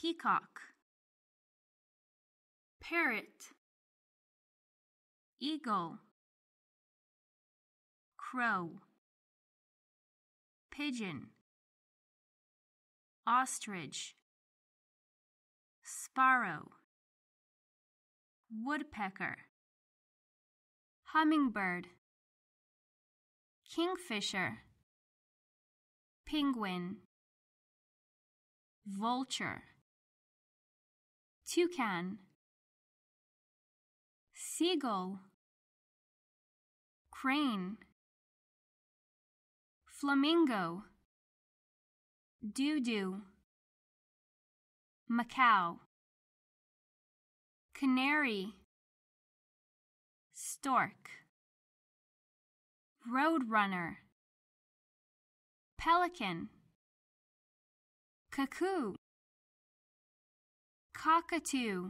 peacock, parrot, eagle, crow, pigeon, ostrich, sparrow, woodpecker, hummingbird, kingfisher, penguin, vulture toucan seagull crane flamingo doo-doo macaw canary stork roadrunner pelican cuckoo cockatoo